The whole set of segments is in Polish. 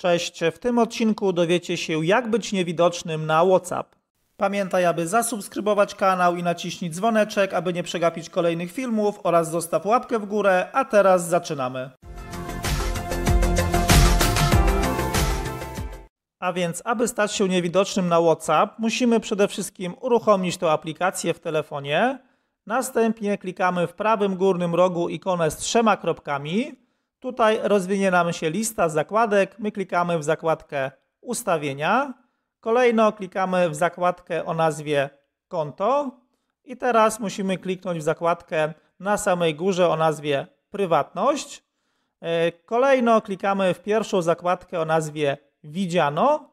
Cześć, w tym odcinku dowiecie się jak być niewidocznym na WhatsApp. Pamiętaj, aby zasubskrybować kanał i naciśnij dzwoneczek, aby nie przegapić kolejnych filmów oraz zostaw łapkę w górę, a teraz zaczynamy. A więc, aby stać się niewidocznym na WhatsApp, musimy przede wszystkim uruchomić tę aplikację w telefonie. Następnie klikamy w prawym górnym rogu ikonę z trzema kropkami Tutaj rozwinie nam się lista zakładek. My klikamy w zakładkę ustawienia. Kolejno klikamy w zakładkę o nazwie konto. I teraz musimy kliknąć w zakładkę na samej górze o nazwie prywatność. E, kolejno klikamy w pierwszą zakładkę o nazwie widziano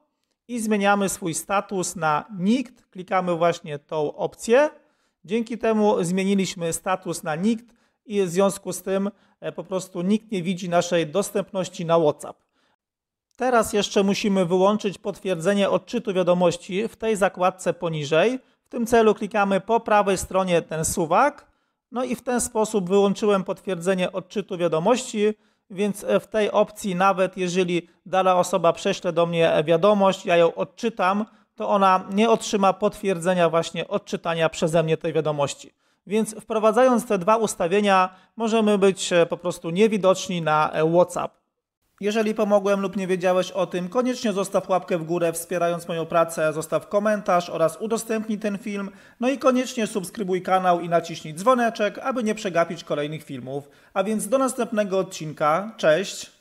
i zmieniamy swój status na nikt. Klikamy właśnie tą opcję. Dzięki temu zmieniliśmy status na nikt i w związku z tym e, po prostu nikt nie widzi naszej dostępności na WhatsApp. Teraz jeszcze musimy wyłączyć potwierdzenie odczytu wiadomości w tej zakładce poniżej. W tym celu klikamy po prawej stronie ten suwak. No i w ten sposób wyłączyłem potwierdzenie odczytu wiadomości, więc e, w tej opcji nawet jeżeli dana osoba prześle do mnie e, wiadomość, ja ją odczytam, to ona nie otrzyma potwierdzenia właśnie odczytania przeze mnie tej wiadomości. Więc wprowadzając te dwa ustawienia, możemy być e, po prostu niewidoczni na e, WhatsApp. Jeżeli pomogłem lub nie wiedziałeś o tym, koniecznie zostaw łapkę w górę wspierając moją pracę, zostaw komentarz oraz udostępnij ten film, no i koniecznie subskrybuj kanał i naciśnij dzwoneczek, aby nie przegapić kolejnych filmów. A więc do następnego odcinka, cześć!